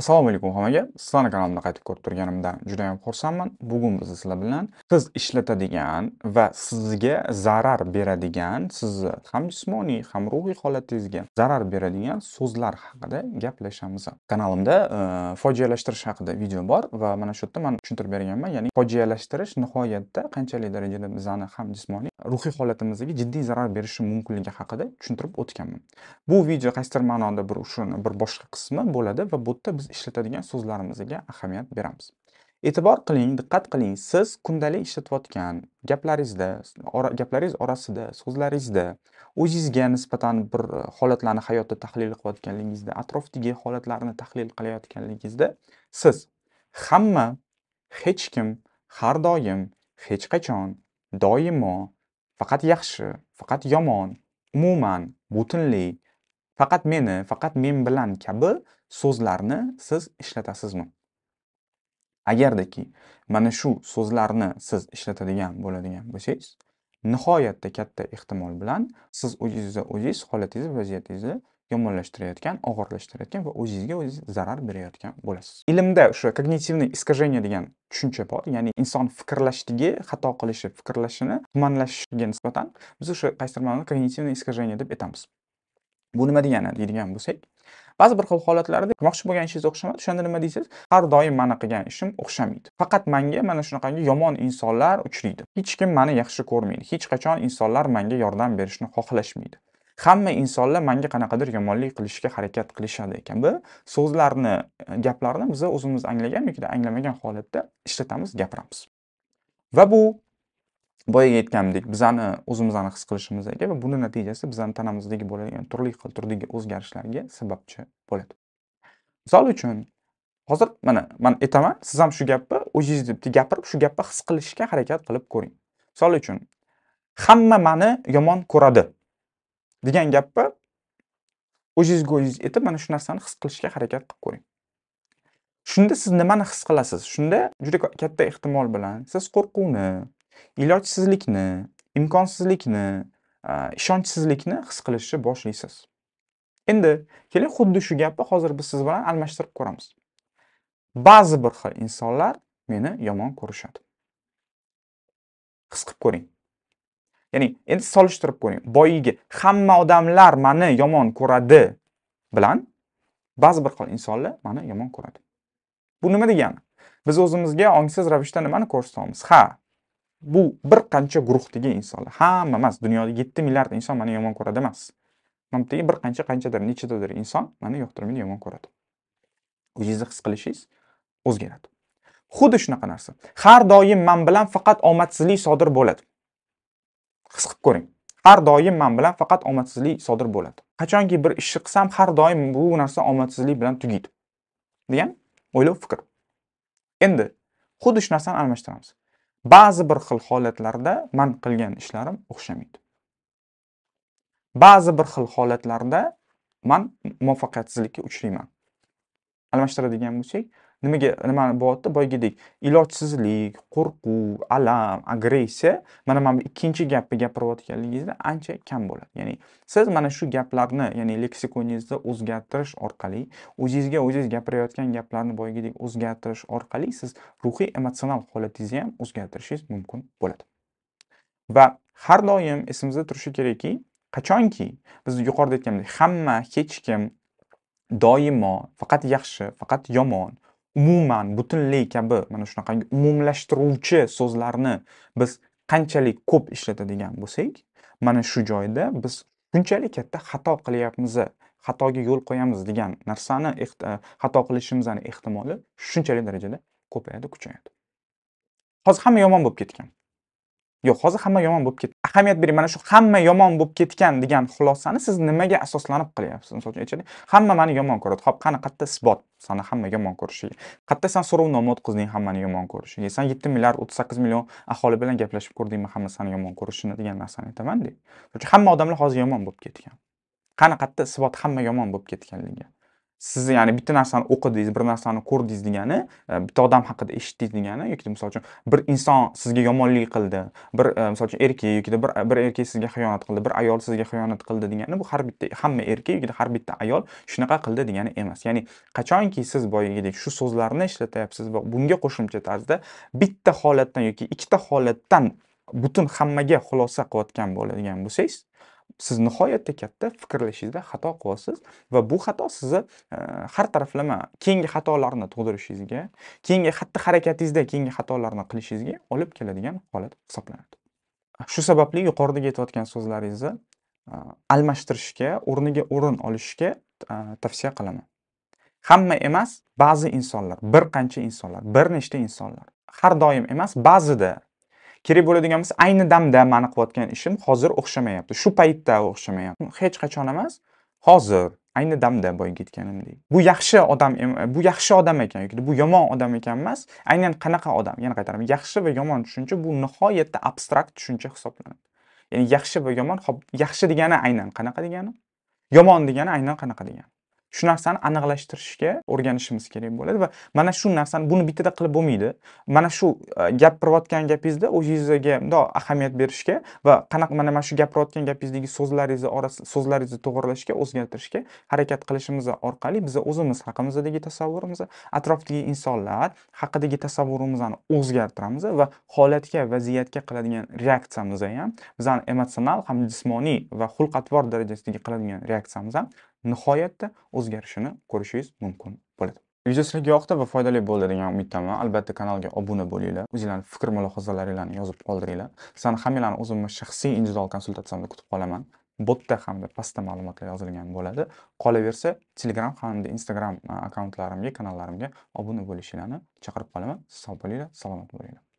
Assalomu alaykum hammaga. Sizlarni kanalimda qaytib ko'rib turganimdan juda ham xursandman. Bugun biz sizlar bilan siz ishlatadigan va sizga zarar beradigan, sizni ham jismoniy, ham ruhiy holatingizga zarar beradigan so'zlar haqida gaplashamiz. Kanalimda e, fojialashtirish haqida video bor va mana shu yerda men tushuntirib berganman, ya'ni fojialashtirish nihoyatda qanchalik darajada bizani ham jismoniy, ruhiy holatimizga jiddiy zarar berishi mumkinligi haqida tushuntirib o'tganman. Bu video qaysidir ma'noda bir shuni bir boshqa qismi bo'ladi va bu yerda biz ishlatadigan so'zlarimizga ahamiyat beramiz e'tibor qiling diqqat qiling siz kundalik ishlatayotgan gaplaringizda gaplaringiz orasida so'zlaringizda o'zingizga nisbatan bir e, holatlarni hayotda tahlil qilayotganligingizda atrofdagi holatlarni tahlil qilayotganligingizda siz hamma hech kim har doim hech qachon doimo faqat yaxshi faqat yomon umuman butunlay faqat meni faqat men bilan kabi so'zlarni siz ishlatasizmi agardaki mana shu so'zlarni siz ishlatadigan bo'ladigan bo'lsangiz nihoyatda katta ehtimol bilan siz o'zingizni o'zingiz holatingizni vaziyatingizni yomonlashtirayotgan og'irlashtirayotgan va o'zingizga o'zingiz zarar berayotgan bo'lasiz ilmda o'sha kognitivniy искажение degan tushuncha bor ya'ni inson fikrlashdagi xato qilishi fikrlashini tumanlashishiga nisbatan biz o'sha ma'noda kognitivniy искажение deb aytamiz bu nima degani deydigan bo'lsak ba'zi bir xil holatlarda qilmoqchi bo'lgan ishingiz o'xshamadi o'shanda nima deysiz har doim mana qilgan ishim o'xshamaydi faqat manga mana shunaqangi yomon insonlar uchraydi hech kim mani yaxshi ko'rmaydi hech qachon insonlar manga yordam berishni xohlashmaydi hamma insonlar manga qanaqadir yomonlik qilishga harakat qilishadi ekan bu so'zlarni e, gaplarni biz o'zimiz anglagan yoki anglamagan holatda ishlatamiz gapiramiz va bu boyaga aytganimdek bizani o'zimizni his qilishimizga va buni natijasi bizani tanamizdagi bo'ladigan turli xil turdagi o'zgarishlarga sababchi bo'ladi misol uchun hozir mana man aytaman siz ham shu gapni o'zingizni gapirib shu gapni his qilishga harakat qilib ko'ring misol uchun hamma mani yomon ko'radi degan gapni o'zingizga o'zingiz aytib mana shu narsani his qilishga harakat qilib ko'ring shunda siz nimani his qilasiz shunda juda katta ehtimol bilan siz qo'rquvni Ilojsizlikni, imkonsizlikni, ishonchsizlikni his qilishni boshlaysiz. Endi keling, xuddi shu gapni hozir biz siz bilan almashtirib ko'ramiz. Ba'zi bir xil insonlar meni yomon ko'rishadi. His qilib ko'ring. Ya'ni endi solishtirib ko'ring. boyagi hamma odamlar meni yomon ko'radi bilan ba'zi bir xil insonlar meni yomon ko'radi. Bu nima degani? Biz o'zimizga ongsiz ravishda nimani ko'rsatamiz? Ha, bu bir qancha guruhdagi insonlar hamma emas dunyoda yetti milliard inson mani yomon ko'radi emas mantagi bir qancha qanchadir nechadadir inson mani yoqtirmaydi yomon ko'radi o'zingizni his qilishingiz o'zgaradi xuddi shunaqa narsa har doim man bilan faqat omadsizlik sodir bo'ladi his qilib ko'ring har doim man bilan faqat omadsizlik sodir bo'ladi qachonki bir ishni qilsam har doim bu narsa omadsizlik bilan tugaydi degan o'ylov fikr endi xuddi shu narsani almashtiramiz ba'zi bir xil holatlarda man qilgan ishlarim o'xshamaydi ba'zi bir xil holatlarda man muvaffaqiyatsizlikka uchrayman almashtiradigan bo'lsak nimaga nimani bo'lyapti boyagidek ilojsizlik qo'rquv alam agressiya mana mana bu ikkinchi gapni gapirayotganligingizda ancha kam bo'ladi ya'ni siz mana shu gaplarni ya'ni leksikoningizni o'zgartirish orqali o'zingizga o'zingiz gapirayotgan gaplarni boyagidek o'zgartirish orqali siz ruhiy emotsional holatingizni ham o'zgartirishingiz mumkin bo'ladi va har doim esimizda turishi kerakki qachonki biz yuqorida aytganimdek hamma hech kim doimo faqat yaxshi faqat yomon umuman butunlay kabi mana shunaqangi umumlashtiruvchi so'zlarni biz qanchalik ko'p ishlatadigan bo'lsak mana shu joyda biz shunchalik katta xato qilyapmiz xatoga yo'l qo'yamiz degan narsani xato qilishimizni ehtimoli shunchalik darajada ko'payadi kuchayadi hozir hamma yomon bo'lib ketgan yo'q hozir hamma yomon bo'lib ketdi ahamiyat bering mana shu hamma yomon bo'lib ketgan degan xulosani siz nimaga asoslanib qilyapsiz misol uchun aytaylik hamma mani yomon ko'radi ho'p qani qayerda isbot sani hamma yomon ko'rishiga qayerda san so'rovnoma o'tqizding hammani yomon ko'rishiga san yetti milliard o'ttiz sakkiz million aholi bilan gaplashib ko'rdingmi hamma sani yomon ko'rishini degan narsani aytamanda hamma odamlar hozir yomon bo'lib ketgan qani qayerda isbot hamma yomon bo'lib ketganligiga siz ya'ni bitta narsani o'qidingiz bir narsani ko'rdingiz degani e, bitta odam haqida eshitdingiz degani yoki misol uchun bir inson sizga yomonlik qildi bir e, misol uchun erkak yoki bir e, bir erkak sizga xiyonat qildi bir ayol sizga xiyonat qildi degani bu har bitta hamma erkak yoki har bitta ayol shunaqa qildi degani emas ya'ni qachonki siz boyagidek shu so'zlarni ishlatyapsiz va bunga qo'shimcha tarzda bitta holatdan yoki ikkita holatdan butun hammaga xulosa qilayotgan bo'ladigan bo'lsangiz siz nihoyatda katta fikrlashingizda xato qilyapsiz va bu xato sizni e, har taraflama keyingi xatolarni tug'dirishingizga keyingi xatti harakatingizda keyingi xatolarni qilishingizga olib keladigan holat hisoblanadi shu sababli yuqoridagi aytayotgan so'zlaringizni e, almashtirishga o'rniga o'rin olishga e, tavsiya qilaman hamma emas ba'zi insonlar bir qancha insonlar bir nechta insonlar har doim emas ba'zida kerak bo'ladigan bo'lsa ayni damda mani qilayotgan ishim hozir o'xshamayapti shu paytda o'xshamayapti hech qachon emas hozir ayni damda boyagi aytganimdek bu yaxshi odam bu yaxshi odam ekan yoki bu yomon odam ekan emas aynan qanaqa odam yana qaytaraman yaxshi va yomon tushuncha bu nihoyatda abstrakt tushuncha hisoblanadi ya'ni yaxshi va yomon yaxshi degani aynan qanaqa degani yomon degani aynan qanaqa degani shu narsani aniqlashtirishga o'rganishimiz kerak bo'ladi va mana shu narsani buni bittada qilib bo'lmaydi mana shu e, gapirayotgan gapingizda o'zingizga mundoq ahamiyat berishga va qanaqa mana mana shu gapirayotgan gapingizdagi so'zlaringizni orasi so'zlaringizni to'g'irlashga o'zgartirishga harakat qilishimiz orqali biz o'zimiz haqimizdagi tasavvurimiz atrofdagi insonlar haqidagi tasavvurimizni o'zgartiramiz va holatga vaziyatga qiladigan reaksiyamiz ham bizani emotsional ham jismoniy va xulq atvor darajasidagi qiladigan reaksiyamiz ham nihoyatda o'zgarishini ko'rishingiz mumkin bo'ladi video sizlarga yoqdi va foydali bo'ldi degan umiddaman albatta kanalga obuna bo'linglar o'zinglarni fikr mulohazalaringlarni yozib qoldiringlar sizlarni hammanglarni o'zimni shaxsiy individual konsultatsiyamda kutib qolaman botda hamda pastda ma'lumotlar yozilgan bo'ladi qolaversa telegram hamda instagram akkauntlarimga kanallarimga obuna bo'lishinglarni chaqirib qolaman sog' bo'linglar salomat bo'linglar